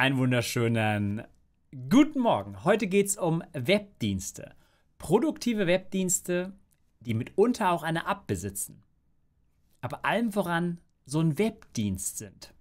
Einen wunderschönen guten Morgen. Heute geht es um Webdienste. Produktive Webdienste, die mitunter auch eine App besitzen. Aber allem voran so ein Webdienst sind.